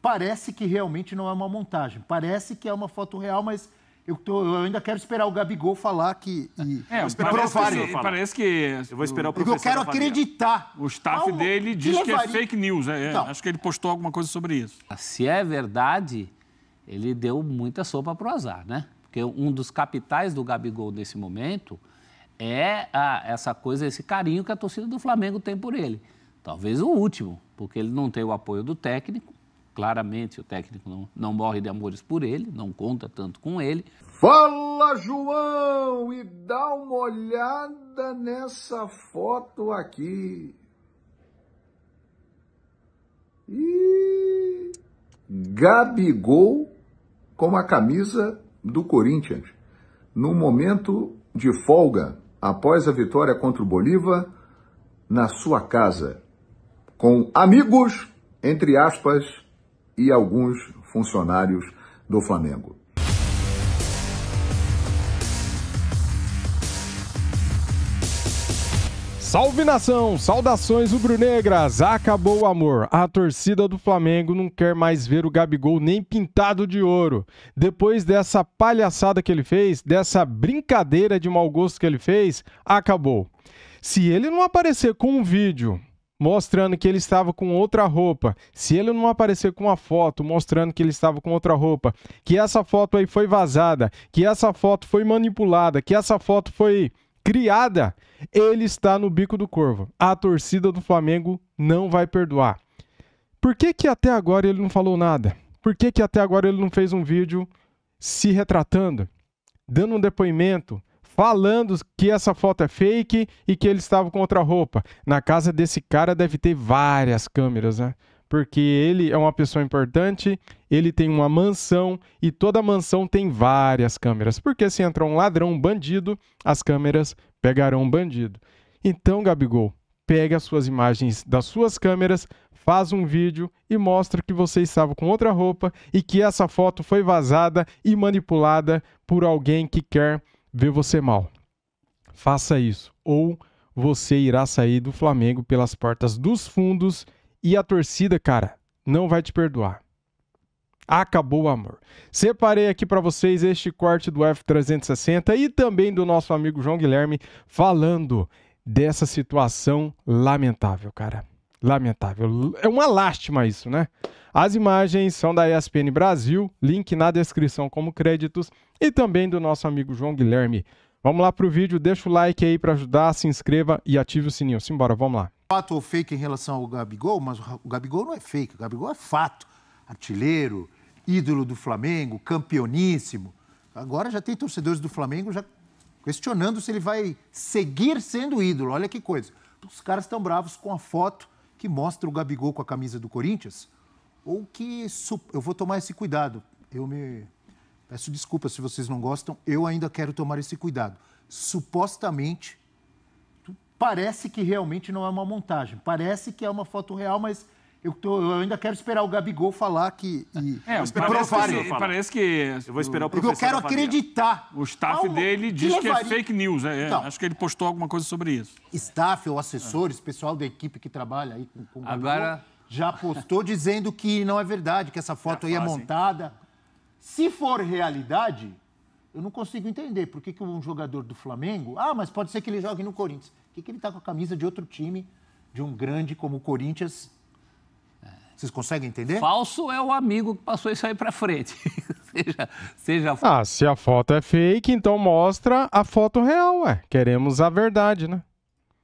parece que realmente não é uma montagem. Parece que é uma foto real, mas eu, tô, eu ainda quero esperar o Gabigol falar que. E, é, é parece, provar, parece que. Eu vou esperar o professor. Eu quero acreditar. O staff Paulo, dele diz que, que, é fake news. É, é, então, acho que ele postou alguma coisa sobre isso. Se é verdade, ele deu muita sopa pro azar, né? Porque um dos capitais do Gabigol nesse momento é a, ah, essa coisa, esse carinho que a torcida do Flamengo tem por ele. Talvez o último, porque ele não tem o apoio do técnico Claramente o técnico não, não morre de amores por ele, não conta tanto com ele. Fala, João! E dá uma olhada nessa foto aqui. E Gabigol com a camisa do Corinthians. No momento de folga, após a vitória contra o Bolívar, na sua casa, com amigos, entre aspas, e alguns funcionários do Flamengo. Salve nação, saudações o negras Acabou o amor. A torcida do Flamengo não quer mais ver o Gabigol nem pintado de ouro. Depois dessa palhaçada que ele fez, dessa brincadeira de mau gosto que ele fez, acabou. Se ele não aparecer com um vídeo mostrando que ele estava com outra roupa, se ele não aparecer com uma foto mostrando que ele estava com outra roupa, que essa foto aí foi vazada, que essa foto foi manipulada, que essa foto foi criada, ele está no bico do corvo. A torcida do Flamengo não vai perdoar. Por que que até agora ele não falou nada? Por que que até agora ele não fez um vídeo se retratando, dando um depoimento, falando que essa foto é fake e que ele estava com outra roupa. Na casa desse cara deve ter várias câmeras, né? Porque ele é uma pessoa importante, ele tem uma mansão e toda mansão tem várias câmeras. Porque se entrar um ladrão, um bandido, as câmeras pegarão o um bandido. Então, Gabigol, pega as suas imagens das suas câmeras, faz um vídeo e mostra que você estava com outra roupa e que essa foto foi vazada e manipulada por alguém que quer vê você mal. Faça isso, ou você irá sair do Flamengo pelas portas dos fundos e a torcida, cara, não vai te perdoar. Acabou o amor. Separei aqui para vocês este corte do F360 e também do nosso amigo João Guilherme falando dessa situação lamentável, cara. Lamentável. É uma lástima isso, né? As imagens são da ESPN Brasil, link na descrição como créditos e também do nosso amigo João Guilherme. Vamos lá para o vídeo, deixa o like aí para ajudar, se inscreva e ative o sininho. Simbora, vamos lá. Fato ou fake em relação ao Gabigol, mas o Gabigol não é fake, o Gabigol é fato. Artilheiro, ídolo do Flamengo, campeoníssimo. Agora já tem torcedores do Flamengo já questionando se ele vai seguir sendo ídolo. Olha que coisa. Os caras estão bravos com a foto que mostra o Gabigol com a camisa do Corinthians, ou que eu vou tomar esse cuidado. Eu me peço desculpas se vocês não gostam, eu ainda quero tomar esse cuidado. Supostamente parece que realmente não é uma montagem, parece que é uma foto real, mas eu, tô, eu, ainda quero esperar o Gabigol falar que. E, é, provar, parece, que, parece que. Eu vou esperar o professor. Eu quero acreditar. O staff dele diz que, que, é fake news. É, é, então, acho que ele postou alguma coisa sobre isso. Staff ou assessores, pessoal da equipe que trabalha aí com, com o Gabigol, Agora... já postou dizendo que não é verdade, que essa foto é aí é montada. Se for realidade, eu não consigo entender por que, que um jogador do Flamengo. Ah, mas pode ser que ele jogue no Corinthians. Por que, que ele está com a camisa de outro time, de um grande como o Corinthians? Vocês conseguem entender? Falso é o amigo que passou isso aí para frente. seja, seja Ah, se a foto é fake, então mostra a foto real, é. Queremos a verdade, né?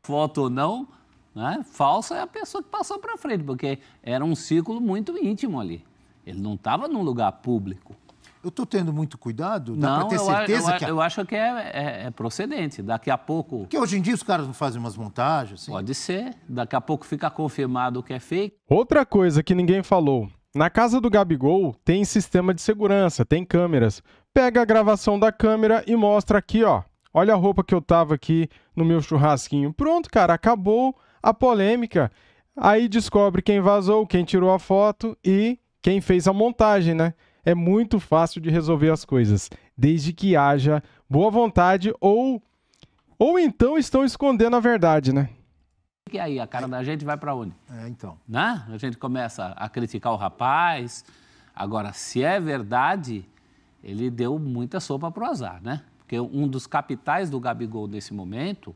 Foto ou não, né? Falsa é a pessoa que passou para frente, porque era um círculo muito íntimo ali. Ele não estava num lugar público. Eu estou tendo muito cuidado, dá para ter eu certeza eu, eu, que... A... Eu acho que é, é, é, procedente, daqui a pouco... Porque hoje em dia os caras não fazem umas montagens? Assim. Pode ser, daqui a pouco fica confirmado o que é fake. Outra coisa que ninguém falou, na casa do Gabigol tem sistema de segurança, tem câmeras. Pega a gravação da câmera e mostra aqui, ó. Olha a roupa que eu tava aqui no meu churrasquinho. Pronto, cara, acabou a polêmica. Aí descobre quem vazou, quem tirou a foto e quem fez a montagem, né? é muito fácil de resolver as coisas, desde que haja boa vontade ou ou então estão escondendo a verdade, né? E aí, a cara da gente vai para onde? É, então. Né? A gente começa a criticar o rapaz. Agora, se é verdade, ele deu muita sopa para o azar, né? Porque um dos capitais do Gabigol nesse momento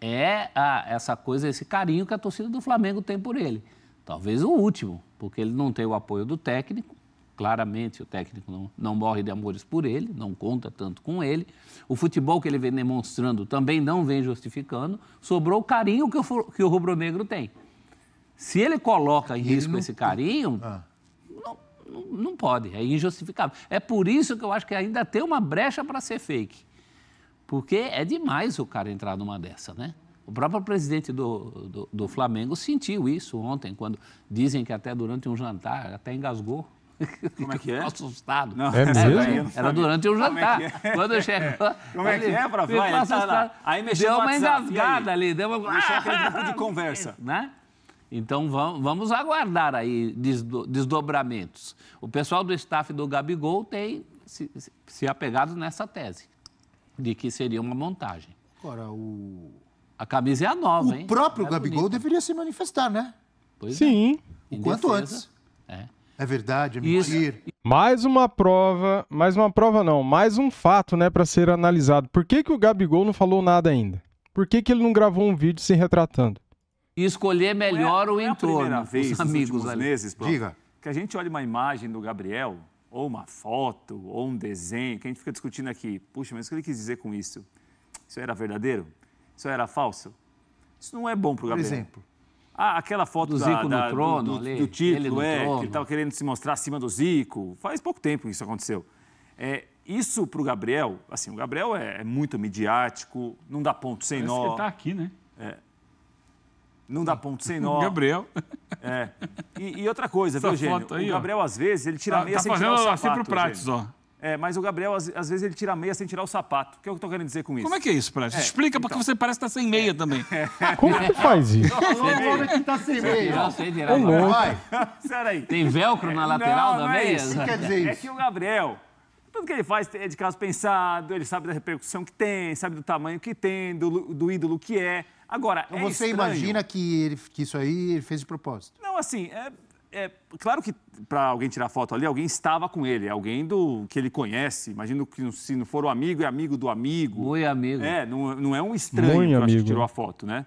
é a, ah, essa coisa, esse carinho que a torcida do Flamengo tem por ele. Talvez o último, porque ele não tem o apoio do técnico Claramente, o técnico não, não morre de amores por ele, não conta tanto com ele. O futebol que ele vem demonstrando também não vem justificando. Sobrou o carinho que o, que o rubro-negro tem. Se ele coloca em ele risco não... esse carinho, ah. não, não, não pode, é injustificável. É por isso que eu acho que ainda tem uma brecha para ser fake. Porque é demais o cara entrar numa dessa, né? O próprio presidente do, do, do, Flamengo sentiu isso ontem, quando dizem que até durante um jantar até engasgou. Como é que é? Nosso assustado. Não. É mesmo? Era, durante o é jantar. É Quando eu cheguei é. Como é que é, para ver? É, tá aí mexeu Deu uma engasgada ali, deu uma. Mexeu aquele tipo de conversa. Né? Então vamos aguardar aí desdobramentos. O pessoal do staff do Gabigol tem se, se apegado nessa tese de que seria uma montagem. Agora, o. A camisa é a nova, o hein? O próprio é Gabigol bonito. deveria se manifestar, né? Pois é. Sim. É. O quanto defesa, antes. É é verdade, é mentira. Isso. Mais uma prova, mais uma prova não, mais um fato, né, para ser analisado. Por que, que o Gabigol não falou nada ainda? Por que, que ele não gravou um vídeo se retratando? E escolher é- melhor não é, o entorno, é entorno, a primeira vez, os amigos ali. Meses, Diga. Que a gente olha uma imagem do Gabriel, ou uma foto, ou um desenho, que a gente fica discutindo aqui. Puxa, mas o que ele quis dizer com isso? Isso era verdadeiro? Isso era falso? Isso não é bom para o Gabriel. Por exemplo. Ah, aquela foto do Zico da, no trono, do, ali, do título, é, trono. que ele estava querendo se mostrar acima do Zico. Faz pouco tempo que isso aconteceu. É, isso para o Gabriel, assim, o Gabriel é, é, muito midiático, não dá ponto sem Parece nó. Ele está aqui, né? É, não dá ponto sem nó. Gabriel. É. E, e outra coisa, Essa viu, gente? o Gabriel, ó. às vezes, ele tira tá, a meia tá sem tirar o sapato. Tá fazendo assim pro Prates, ó. É, mas o Gabriel, às, às, vezes, ele tira a meia sem tirar o sapato. O que eu estou querendo dizer com isso? Como é que é isso, Prestes? É, Explica, então... porque você parece estar tá sem meia também. Como que faz isso? Olha que tá sem meia. Não, sem tirar. Vai. Sério aí. Tem velcro na lateral da não meia? É, isso que quer dizer isso. é que o Gabriel, tudo que ele faz é de caso pensado, ele sabe da repercussão que tem, sabe do tamanho que tem, do, do ídolo que é. Agora, então é você estranho. imagina que, ele, que isso aí ele fez de propósito? Não, assim, é, é, claro que para alguém tirar foto ali, alguém estava com ele, é alguém do que ele conhece. Imagino que se não for o amigo, é amigo do amigo. Oi, amigo. É, não, não é um estranho que, que tirou né? a foto, né?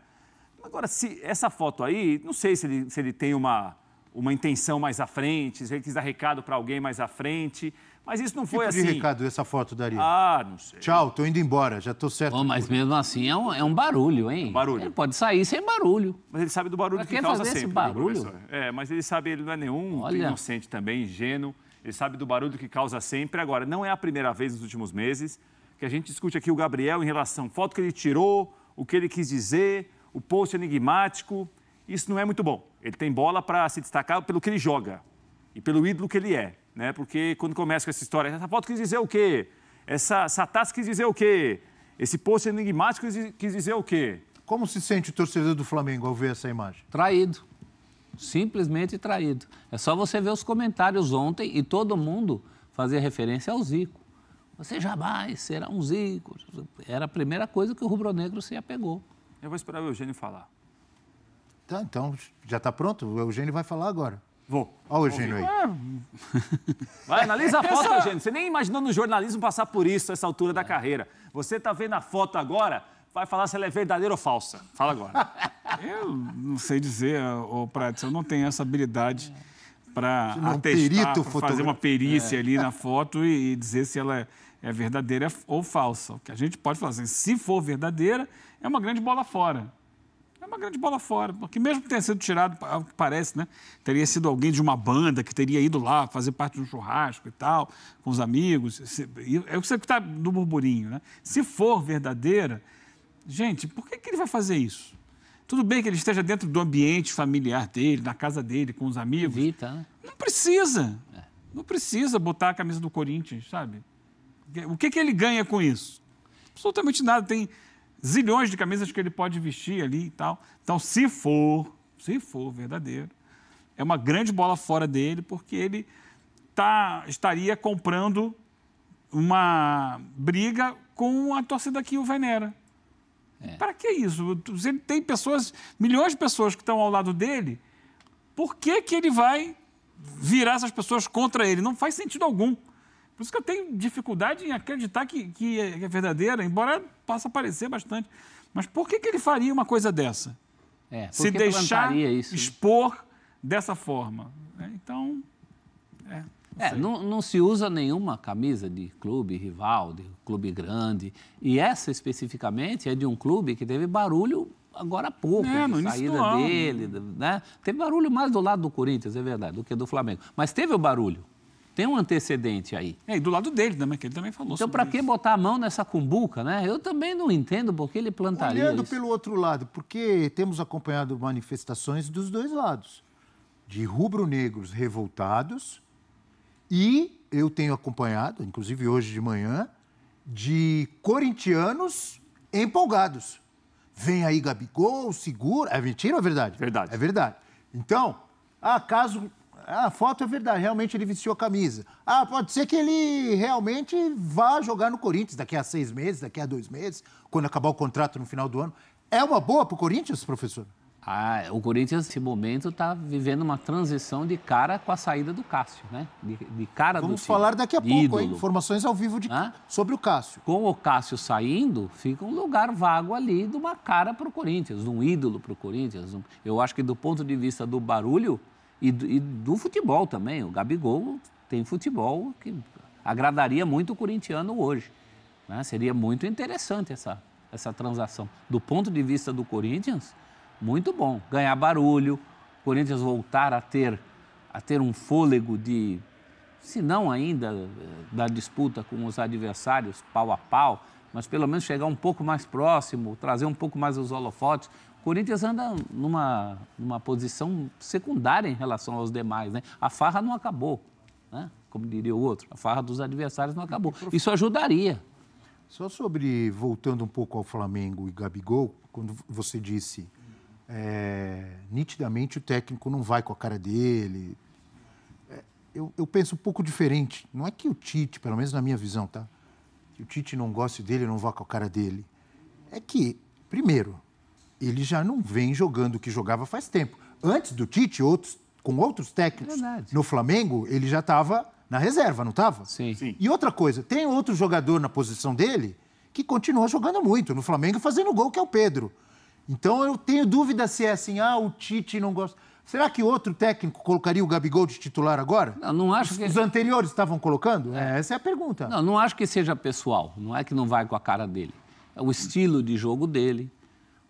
Agora, se essa foto aí, não sei se ele, se ele tem uma, uma intenção mais à frente, se ele quis dar recado para alguém mais à frente. Mas isso não foi tipo assim. Que recado essa foto daria? Ah, não sei. Tchau, tô indo embora, já tô certo. Bom, mas mesmo assim é um, é um barulho, hein? É um barulho. Ele pode sair sem barulho. Mas ele sabe do barulho que causa sempre. Esse né, barulho? Né, é, mas ele sabe, ele não é nenhum Olha. inocente também, ingênuo. Ele sabe do barulho que causa sempre. Agora, não é a primeira vez nos últimos meses que a gente discute aqui o Gabriel em relação à foto que ele tirou, o que ele quis dizer, o post enigmático. Isso não é muito bom. Ele tem bola para se destacar pelo que ele joga e pelo ídolo que ele é né? Porque quando começa com essa história, essa foto quis dizer o quê? Essa, essa taça quis dizer o quê? Esse post enigmático quis dizer o quê? Como se sente o torcedor do Flamengo ao ver essa imagem? Traído. Simplesmente traído. É só você ver os comentários ontem e todo mundo fazia referência ao Zico. Você jamais será um Zico. Era a primeira coisa que o rubro-negro se apegou. Eu vou esperar o Eugênio falar. Tá, então já está pronto? O Eugênio vai falar agora. Vou. Olha o Eugênio aí. Ah. Vai, analisa a foto, Eugênio. Você nem imaginou no jornalismo passar por isso, essa altura da é. carreira. Você tá vendo a foto agora, vai falar se ela é verdadeira ou falsa. Fala agora. Eu não sei dizer, ô Prats, eu não tenho essa habilidade para é um atestar, fazer uma perícia é. ali na foto e, e dizer se ela é, é verdadeira ou falsa. O que a gente pode fazer, assim, se for verdadeira, é uma grande bola fora. É uma grande bola fora, porque mesmo que tenha sido tirado, ao que parece, né? Teria sido alguém de uma banda que teria ido lá fazer parte de um churrasco e tal, com os amigos. É o que está do burburinho, né? Se for verdadeira, gente, por que, que ele vai fazer isso? Tudo bem que ele esteja dentro do ambiente familiar dele, na casa dele, com os amigos. Evita, né? Não precisa. É. Não precisa botar a camisa do Corinthians, sabe? O que, que ele ganha com isso? Absolutamente nada. Tem zilhões de camisas que ele pode vestir ali e tal. Então, se for, se for verdadeiro, é uma grande bola fora dele, porque ele tá, estaria comprando uma briga com a torcida que o venera. É. Para que isso? Ele tem pessoas, milhões de pessoas que estão ao lado dele, por que, que ele vai virar essas pessoas contra ele? Não faz sentido algum. Por isso que eu tenho dificuldade em acreditar que, que é, é verdadeira, embora possa parecer bastante. Mas por que, que ele faria uma coisa dessa? É, se deixar isso? Né? expor dessa forma. É, então. É, não, é, não, não, se usa nenhuma camisa de clube rival, de clube grande. E essa especificamente é de um clube que teve barulho agora há pouco, é, de saída dele. Né? Teve barulho mais do lado do Corinthians, é verdade, do que do Flamengo. Mas teve o barulho. Tem um antecedente aí. É, e do lado dele também, que ele também falou Então, para que isso. botar a mão nessa cumbuca, né? Eu também não entendo por que ele plantaria Olhando isso. pelo outro lado, porque temos acompanhado manifestações dos dois lados, de rubro-negros revoltados e eu tenho acompanhado, inclusive hoje de manhã, de corintianos empolgados. Vem aí Gabigol, segura. É mentira ou é verdade? Verdade. É verdade. Então, acaso ah, a foto é verdade, realmente ele viciou a camisa. Ah, pode ser que ele realmente vá jogar no Corinthians daqui a seis meses, daqui a dois meses, quando acabar o contrato no final do ano. É uma boa para o Corinthians, professor? Ah, o Corinthians, nesse momento, está vivendo uma transição de cara com a saída do Cássio, né? De, de cara Vamos do Vamos falar daqui a pouco, hein? Informações ao vivo de, sobre o Cássio. Com o Cássio saindo, fica um lugar vago ali de uma cara para o Corinthians, de um ídolo para o Corinthians. Eu acho que, do ponto de vista do barulho, e do, e do futebol também. O Gabigol tem futebol que agradaria muito o corintiano hoje. Né? Seria muito interessante essa, essa transação. Do ponto de vista do Corinthians, muito bom. Ganhar barulho, o Corinthians voltar a ter, a ter um fôlego de, se não ainda eh, da disputa com os adversários pau a pau, mas pelo menos chegar um pouco mais próximo, trazer um pouco mais os holofotes. Corinthians anda numa, numa posição secundária em relação aos demais, né? A farra não acabou, né? Como diria o outro, a farra dos adversários não acabou. Isso ajudaria. Só sobre, voltando um pouco ao Flamengo e Gabigol, quando você disse, é, nitidamente o técnico não vai com a cara dele. É, eu, eu penso um pouco diferente. Não é que o Tite, pelo menos na minha visão, tá? Que o Tite não goste dele, não vá com a cara dele. É que, primeiro, ele já não vem jogando o que jogava faz tempo. Antes do Tite, outros, com outros técnicos Verdade. no Flamengo, ele já estava na reserva, não estava? Sim. Sim. E outra coisa, tem outro jogador na posição dele que continua jogando muito no Flamengo fazendo gol, que é o Pedro. Então eu tenho dúvida se é assim, ah, o Tite não gosta. Será que outro técnico colocaria o Gabigol de titular agora? Não, não acho os, que... Os anteriores estavam colocando? É. Essa é a pergunta. Não, não acho que seja pessoal. Não é que não vai com a cara dele. É o estilo de jogo dele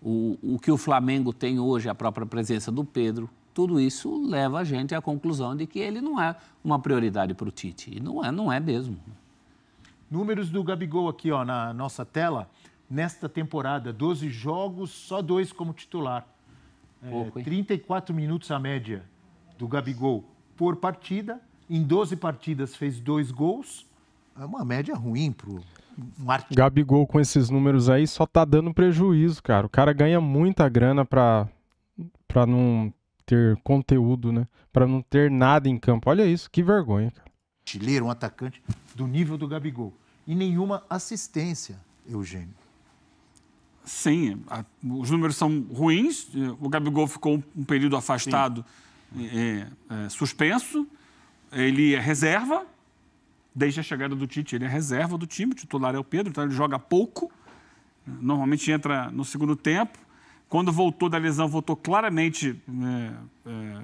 o, o que o Flamengo tem hoje, a própria presença do Pedro, tudo isso leva a gente à conclusão de que ele não é uma prioridade para o Tite. E não é, não é mesmo. Números do Gabigol aqui ó, na nossa tela. Nesta temporada, 12 jogos, só dois como titular. É, Pouco, é, 34 minutos a média do Gabigol por partida. Em 12 partidas fez dois gols. É uma média ruim para o Gabigol com esses números aí só tá dando prejuízo, cara. O cara ganha muita grana pra, pra não ter conteúdo, né? Pra não ter nada em campo. Olha isso, que vergonha, cara. Artilheiro, um atacante do nível do Gabigol. E nenhuma assistência, Eugênio. Sim, a, os números são ruins. O Gabigol ficou um, um período afastado, é, é, suspenso. Ele é reserva, Desde a chegada do Tite, ele é reserva do time, o titular é o Pedro, então ele joga pouco, né? normalmente entra no segundo tempo. Quando voltou da lesão, voltou claramente é,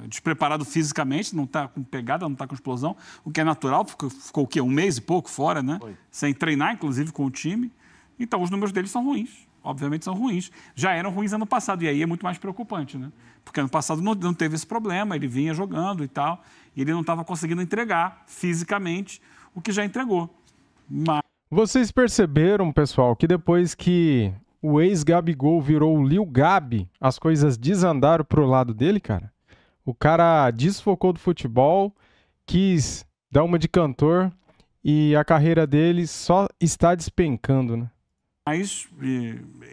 é, despreparado fisicamente, não está com pegada, não está com explosão, o que é natural, porque ficou o quê? Um mês e pouco fora, né? Foi. Sem treinar, inclusive, com o time. Então, os números dele são ruins. Obviamente são ruins. Já eram ruins ano passado, e aí é muito mais preocupante, né? Porque ano passado não, não teve esse problema, ele vinha jogando e tal, e ele não estava conseguindo entregar fisicamente o que já entregou. Mas... Vocês perceberam, pessoal, que depois que o ex-Gabigol virou o Lil Gabi, as coisas desandaram pro lado dele, cara? O cara desfocou do futebol, quis dar uma de cantor e a carreira dele só está despencando, né? Mas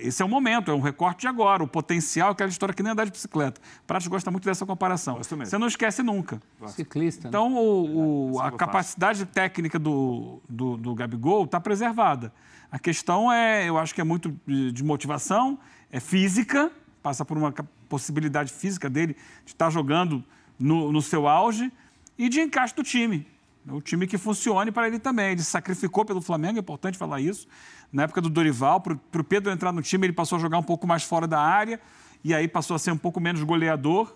esse é o momento, é um recorte de agora, o potencial, aquela história que nem andar de bicicleta. Prates gosta muito dessa comparação. Você não esquece nunca. Ciclista. Né? Então, né? o, o, é, a capacidade técnica do, do, do Gabigol está preservada. A questão é, eu acho que é muito de motivação, é física, passa por uma possibilidade física dele de estar tá jogando no, no seu auge e de encaixe do time. O é time que funcione para ele também. Ele sacrificou pelo Flamengo, é importante falar isso. Na época do Dorival, para o Pedro entrar no time, ele passou a jogar um pouco mais fora da área e aí passou a ser um pouco menos goleador.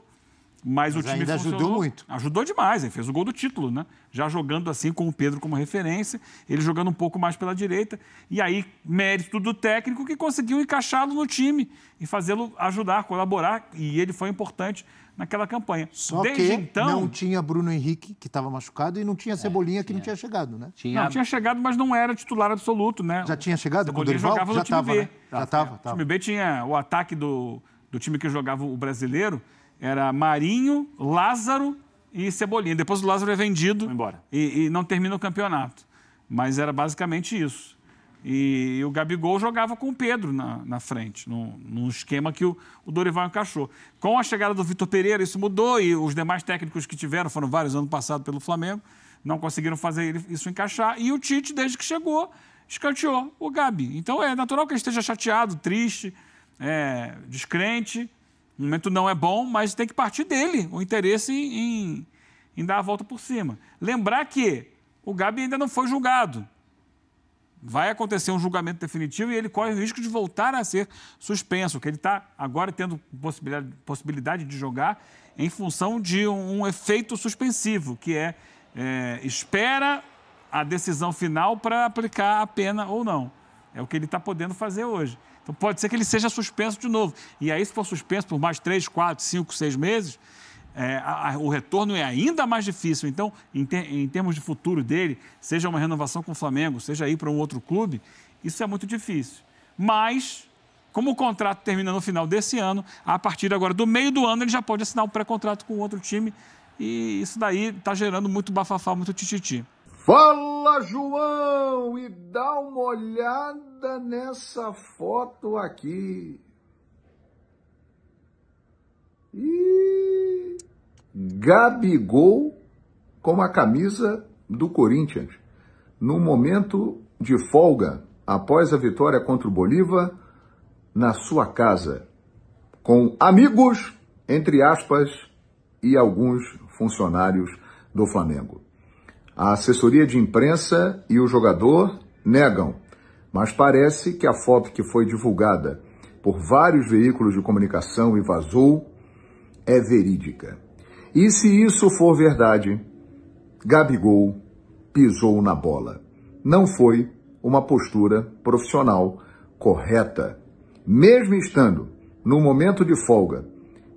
Mas, mas o time ainda ajudou muito. Ajudou demais, ele fez o gol do título, né? Já jogando assim com o Pedro como referência, ele jogando um pouco mais pela direita. E aí, mérito do técnico que conseguiu encaixá-lo no time e fazê-lo ajudar, colaborar. E ele foi importante naquela campanha. Só Desde que então, não tinha Bruno Henrique, que estava machucado, e não tinha é, Cebolinha, é, tinha. que não tinha chegado, né? Tinha... Não, tinha chegado, mas não era titular absoluto, né? Já tinha chegado Cebolinha com o Dorival? Jogava já estava, né? Já estava. O time B tinha o ataque do, do time que jogava o brasileiro, era Marinho, Lázaro e Cebolinha. Depois o Lázaro é vendido embora. E, e não termina o campeonato. Mas era basicamente isso. E o Gabigol jogava com o Pedro na, na frente, num, esquema que o, o, Dorival encaixou. Com a chegada do Vitor Pereira, isso mudou e os demais técnicos que tiveram, foram vários anos passados pelo Flamengo, não conseguiram fazer isso encaixar. E o Tite, desde que chegou, escanteou o Gabi. Então é natural que ele esteja chateado, triste, é, descrente. O momento não é bom, mas tem que partir dele o interesse em, em, em dar a volta por cima. Lembrar que o Gabi ainda não foi julgado vai acontecer um julgamento definitivo e ele corre o risco de voltar a ser suspenso, que ele está agora tendo possibilidade, possibilidade de jogar em função de um, um efeito suspensivo, que é, é, espera a decisão final para aplicar a pena ou não. É o que ele está podendo fazer hoje. Então pode ser que ele seja suspenso de novo. E aí, se for suspenso por mais três, quatro, cinco, seis meses, é, a, a, o retorno é ainda mais difícil. Então, em, ter, em, termos de futuro dele, seja uma renovação com o Flamengo, seja ir para um outro clube, isso é muito difícil. Mas, como o contrato termina no final desse ano, a partir agora do meio do ano, ele já pode assinar um pré-contrato com outro time. E isso daí está gerando muito bafafá, muito tititi. Fala, João! E dá uma olhada nessa foto aqui. Ih! Gabigol com a camisa do Corinthians. No momento de folga, após a vitória contra o Bolívar, na sua casa, com amigos, entre aspas, e alguns funcionários do Flamengo. A assessoria de imprensa e o jogador negam, mas parece que a foto que foi divulgada por vários veículos de comunicação e vazou é verídica. E se isso for verdade, Gabigol pisou na bola. Não foi uma postura profissional correta. Mesmo estando no momento de folga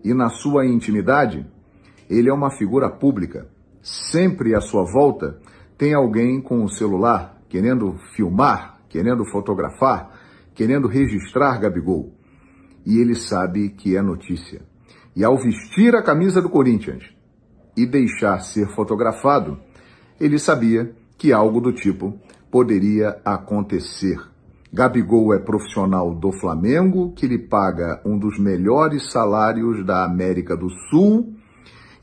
e na sua intimidade, ele é uma figura pública. Sempre à sua volta tem alguém com o celular querendo filmar, querendo fotografar, querendo registrar Gabigol. E ele sabe que é notícia. E ao vestir a camisa do Corinthians e deixar ser fotografado, ele sabia que algo do tipo poderia acontecer. Gabigol é profissional do Flamengo, que lhe paga um dos melhores salários da América do Sul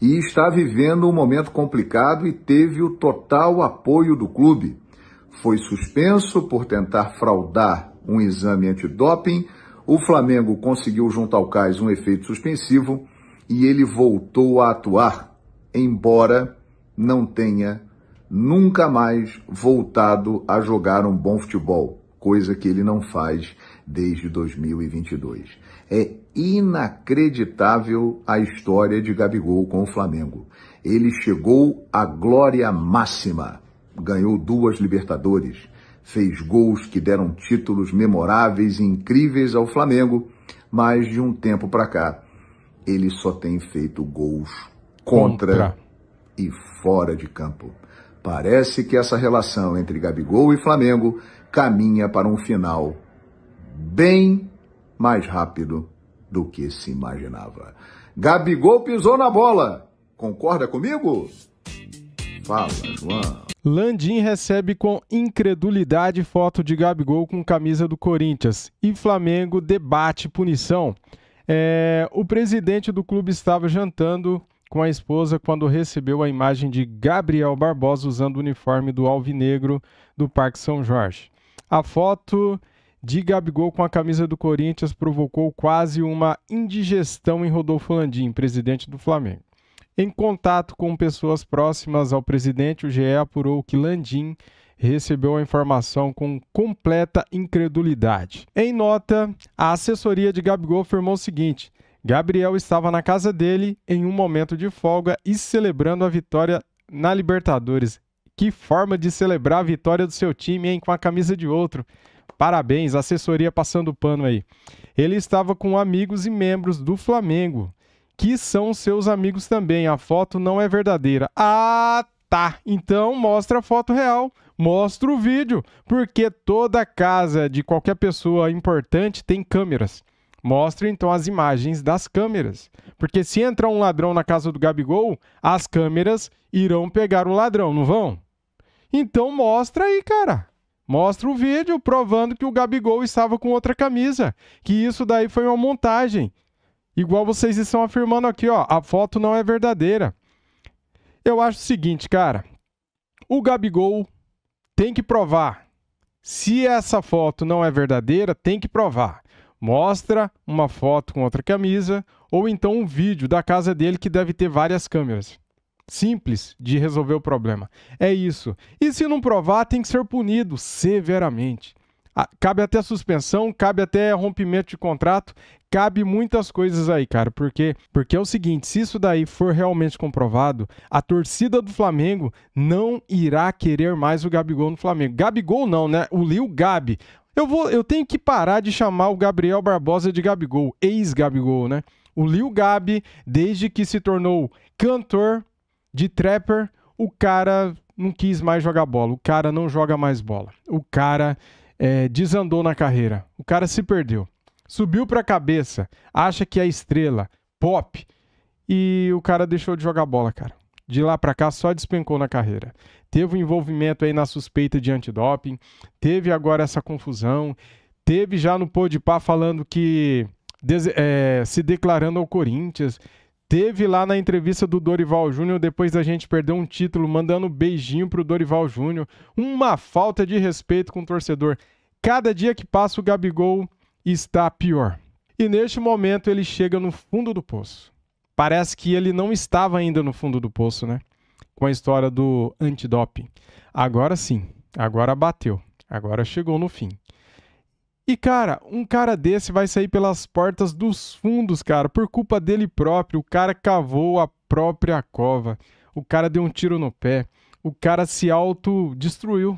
e está vivendo um momento complicado e teve o total apoio do clube. Foi suspenso por tentar fraudar um exame antidoping o Flamengo conseguiu juntar ao cais um efeito suspensivo e ele voltou a atuar, embora não tenha nunca mais voltado a jogar um bom futebol, coisa que ele não faz desde 2022. É inacreditável a história de Gabigol com o Flamengo. Ele chegou à glória máxima, ganhou duas Libertadores, fez gols que deram títulos memoráveis e incríveis ao Flamengo, mas de um tempo para cá ele só tem feito gols contra, contra, e fora de campo. Parece que essa relação entre Gabigol e Flamengo caminha para um final bem mais rápido do que se imaginava. Gabigol pisou na bola. Concorda comigo? Fala, João. Landim recebe com incredulidade foto de Gabigol com camisa do Corinthians e Flamengo debate punição. É, o presidente do clube estava jantando com a esposa quando recebeu a imagem de Gabriel Barbosa usando o uniforme do Alvinegro do Parque São Jorge. A foto de Gabigol com a camisa do Corinthians provocou quase uma indigestão em Rodolfo Landim, presidente do Flamengo. Em contato com pessoas próximas ao presidente, o GE apurou que Landim recebeu a informação com completa incredulidade. Em nota, a assessoria de Gabigol afirmou o seguinte: Gabriel estava na casa dele em um momento de folga e celebrando a vitória na Libertadores. Que forma de celebrar a vitória do seu time, hein? Com a camisa de outro. Parabéns, assessoria passando pano aí. Ele estava com amigos e membros do Flamengo que são seus amigos também. A foto não é verdadeira. Ah, tá. Então mostra a foto real, mostra o vídeo, porque toda casa de qualquer pessoa importante tem câmeras. Mostra então as imagens das câmeras. Porque se entrar um ladrão na casa do Gabigol, as câmeras irão pegar o ladrão, não vão? Então mostra aí, cara. Mostra o vídeo provando que o Gabigol estava com outra camisa, que isso daí foi uma montagem, Igual vocês estão afirmando aqui, ó, a foto não é verdadeira. Eu acho o seguinte, cara, o Gabigol tem que provar. Se essa foto não é verdadeira, tem que provar. Mostra uma foto com outra camisa ou então um vídeo da casa dele que deve ter várias câmeras. Simples de resolver o problema. É isso. E se não provar, tem que ser punido severamente. Ah, cabe até suspensão, cabe até rompimento de contrato, cabe muitas coisas aí, cara, porque porque é o seguinte, se isso daí for realmente comprovado, a torcida do Flamengo não irá querer mais o Gabigol no Flamengo. Gabigol não, né? O Lil Gabi. Eu vou eu tenho que parar de chamar o Gabriel Barbosa de Gabigol, ex-Gabigol, né? O Lil Gabi, desde que se tornou cantor de trapper, o cara não quis mais jogar bola, o cara não joga mais bola. O cara é, desandou na carreira. O cara se perdeu. Subiu para a cabeça, acha que é estrela, pop, e o cara deixou de jogar bola, cara. De lá para cá só despencou na carreira. Teve um envolvimento aí na suspeita de antidoping, teve agora essa confusão, teve já no pá falando que é, se declarando ao Corinthians, Teve lá na entrevista do Dorival Júnior, depois da gente perder um título, mandando um beijinho pro Dorival Júnior. Uma falta de respeito com o torcedor. Cada dia que passa, o Gabigol está pior. E neste momento ele chega no fundo do poço. Parece que ele não estava ainda no fundo do poço, né? Com a história do antidoping. Agora sim, agora bateu, agora chegou no fim. E, cara, um cara desse vai sair pelas portas dos fundos, cara, por culpa dele próprio. O cara cavou a própria cova. O cara deu um tiro no pé. O cara se autodestruiu.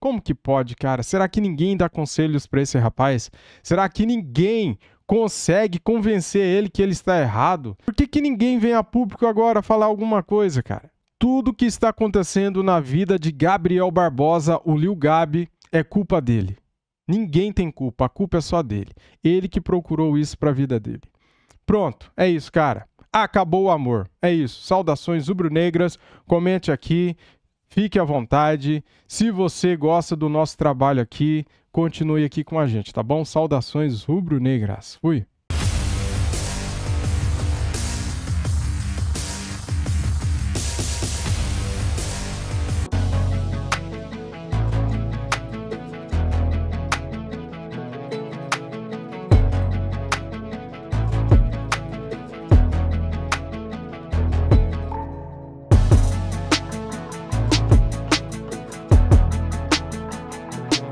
Como que pode, cara? Será que ninguém dá conselhos para esse rapaz? Será que ninguém consegue convencer ele que ele está errado? Por que, que ninguém vem a público agora falar alguma coisa, cara? Tudo que está acontecendo na vida de Gabriel Barbosa, o Lil Gabi, é culpa dele. Ninguém tem culpa, a culpa é só dele. Ele que procurou isso para a vida dele. Pronto, é isso, cara. Acabou o amor. É isso. Saudações rubro-negras. Comente aqui, fique à vontade. Se você gosta do nosso trabalho aqui, continue aqui com a gente, tá bom? Saudações rubro-negras. Fui.